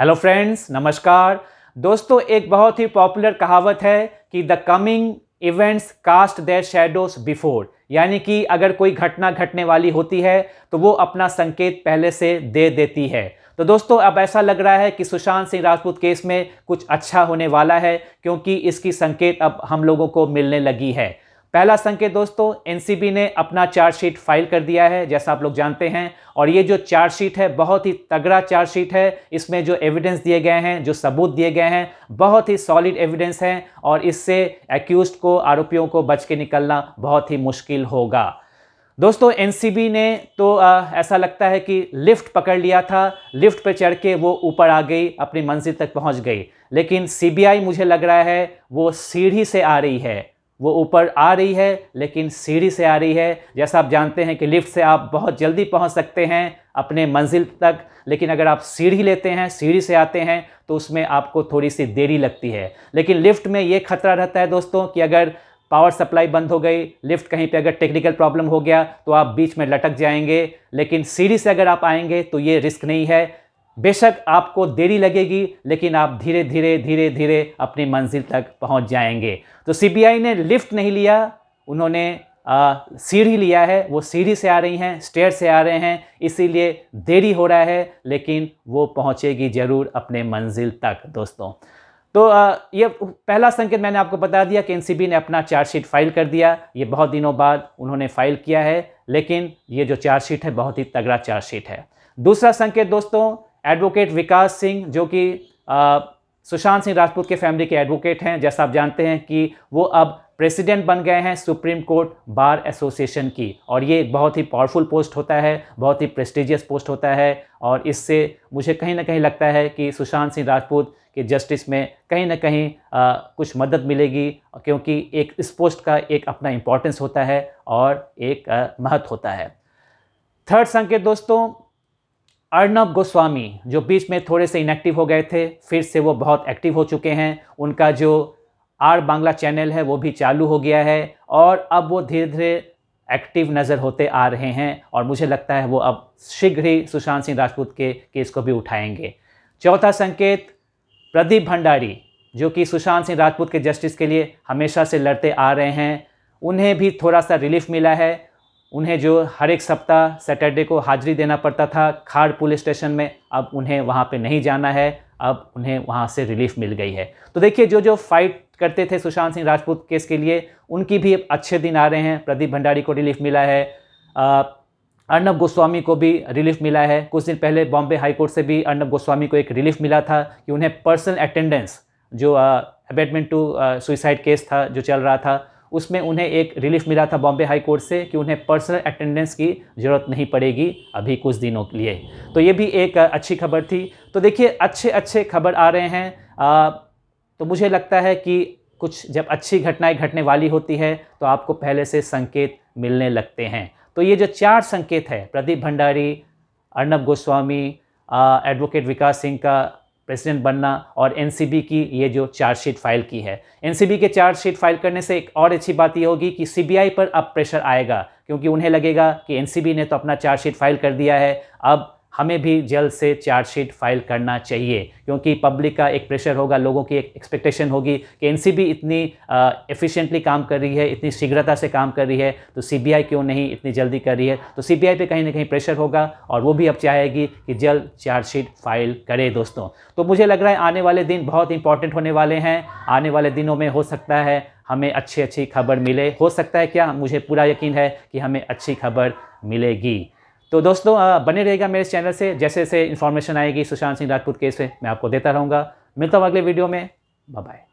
hello friends नमस्कार दोस्तों एक बहुत ही पॉपुलर कहावत है कि the coming events cast their shadows before यानी कि अगर कोई घटना घटने वाली होती है तो वो अपना संकेत पहले से दे देती है तो दोस्तों अब ऐसा लग रहा है कि सुशांत सिंह राजपूत केस में कुछ अच्छा होने वाला है क्योंकि इसकी संकेत अब हम लोगों को मिलने लगी है पहला संकेत दोस्तों एनसीबी ने अपना चार्जशीट फाइल कर दिया है जैसा आप लोग जानते हैं और ये जो चार्जशीट है बहुत ही तगड़ा चार्जशीट है इसमें जो एविडेंस दिए गए हैं जो सबूत दिए गए हैं बहुत ही सॉलिड एविडेंस हैं और इससे एक्यूज को आरोपियों को बच के निकलना बहुत ही मुश्किल होगा दोस्तों एनसीबी ने तो आ, ऐसा लगता है कि लिफ्ट पकड़ लिया था लिफ्ट पर चढ़ के वो ऊपर आ गई अपनी मंजिल तक पहुंच गई लेकिन सीबीआई मुझे लग रहा है वो सीढ़ी से आ रही है वो ऊपर आ रही है लेकिन सीढ़ी से आ रही है जैसा आप जानते हैं कि लिफ्ट से आप बहुत जल्दी पहुंच सकते हैं अपने मंजिल तक लेकिन अगर आप सीढ़ी लेते हैं सीढ़ी से आते हैं तो उसमें आपको थोड़ी सी देरी लगती है लेकिन लिफ्ट में ये खतरा रहता है दोस्तों कि अगर पावर सप्लाई बंद हो गई लिफ्ट कहीं पे अगर टेक्निकल प्रॉब्लम हो गया तो आप बीच में लटक जाएंगे लेकिन सीढ़ी से अगर आप आएंगे तो ये रिस्क नहीं है बेशक आपको देरी लगेगी लेकिन आप धीरे धीरे धीरे धीरे अपनी मंजिल तक पहुंच जाएंगे तो सीबीआई ने लिफ्ट नहीं लिया उन्होंने सीढ़ी लिया है वो सीढ़ी से आ रही हैं स्टेयर से आ रहे हैं इसीलिए देरी हो रहा है लेकिन वो पहुंचेगी ज़रूर अपने मंजिल तक दोस्तों तो आ, ये पहला संकेत मैंने आपको बता दिया कि एनसीबी ने अपना चार्जशीट फाइल कर दिया ये बहुत दिनों बाद उन्होंने फाइल किया है लेकिन ये जो चार्जशीट है बहुत ही तगड़ा चार्जशीट है दूसरा संकेत दोस्तों एडवोकेट विकास सिंह जो कि सुशांत सिंह राजपूत के फैमिली के एडवोकेट हैं जैसा आप जानते हैं कि वो अब प्रेसिडेंट बन गए हैं सुप्रीम कोर्ट बार एसोसिएशन की और ये एक बहुत ही पावरफुल पोस्ट होता है बहुत ही प्रेस्टिजियस पोस्ट होता है और इससे मुझे कहीं ना कहीं लगता है कि सुशांत सिंह राजपूत के जस्टिस में कहीं ना कहीं आ, कुछ मदद मिलेगी क्योंकि एक इस पोस्ट का एक अपना इम्पोर्टेंस होता है और एक महत्व होता है थर्ड संकेत दोस्तों अर्नब गोस्वामी जो बीच में थोड़े से इनएक्टिव हो गए थे फिर से वो बहुत एक्टिव हो चुके हैं उनका जो आर बांग्ला चैनल है वो भी चालू हो गया है और अब वो धीरे धीरे एक्टिव नज़र होते आ रहे हैं और मुझे लगता है वो अब शीघ्र ही सुशांत सिंह राजपूत के केस को भी उठाएंगे चौथा संकेत प्रदीप भंडारी जो कि सुशांत सिंह राजपूत के जस्टिस के लिए हमेशा से लड़ते आ रहे हैं उन्हें भी थोड़ा सा रिलीफ मिला है उन्हें जो हर एक सप्ताह सैटरडे को हाजिरी देना पड़ता था खाड़ पुलिस स्टेशन में अब उन्हें वहाँ पे नहीं जाना है अब उन्हें वहाँ से रिलीफ मिल गई है तो देखिए जो जो फाइट करते थे सुशांत सिंह राजपूत केस के लिए उनकी भी अच्छे दिन आ रहे हैं प्रदीप भंडारी को रिलीफ मिला है अर्नब गोस्वामी को भी रिलीफ मिला है कुछ दिन पहले बॉम्बे हाईकोर्ट से भी अर्नब गोस्वामी को एक रिलीफ मिला था कि उन्हें पर्सनल अटेंडेंस जो अबेटमेंट टू सुइसाइड केस था जो चल रहा था उसमें उन्हें एक रिलीफ मिला था बॉम्बे हाई कोर्ट से कि उन्हें पर्सनल अटेंडेंस की ज़रूरत नहीं पड़ेगी अभी कुछ दिनों के लिए तो ये भी एक अच्छी खबर थी तो देखिए अच्छे अच्छे खबर आ रहे हैं आ, तो मुझे लगता है कि कुछ जब अच्छी घटनाएं घटने वाली होती है तो आपको पहले से संकेत मिलने लगते हैं तो ये जो चार संकेत है प्रदीप भंडारी अर्नब गोस्वामी एडवोकेट विकास सिंह का प्रेसिडेंट बनना और एन की ये जो चार्जशीट फाइल की है एन के चार्जशीट फाइल करने से एक और अच्छी बात ये होगी कि सीबीआई पर अब प्रेशर आएगा क्योंकि उन्हें लगेगा कि एन ने तो अपना चार्जशीट फाइल कर दिया है अब हमें भी जल्द से चार्जशीट फाइल करना चाहिए क्योंकि पब्लिक का एक प्रेशर होगा लोगों की एक एक्सपेक्टेशन होगी कि एनसीबी इतनी एफिशिएंटली काम कर रही है इतनी शीघ्रता से काम कर रही है तो सीबीआई क्यों नहीं इतनी जल्दी कर रही है तो सीबीआई पे कहीं ना कहीं प्रेशर होगा और वो भी अब चाहेगी कि जल्द चार्जशीट फाइल करे दोस्तों तो मुझे लग रहा है आने वाले दिन बहुत इंपॉर्टेंट होने वाले हैं आने वाले दिनों में हो सकता है हमें अच्छी अच्छी खबर मिले हो सकता है क्या मुझे पूरा यकीन है कि हमें अच्छी खबर मिलेगी तो दोस्तों बने रहेगा मेरे चैनल से जैसे जैसे इन्फॉर्मेशन आएगी सुशांत सिंह राजपूत केस में मैं आपको देता रहूँगा मिलता हूँ अगले वीडियो में बाय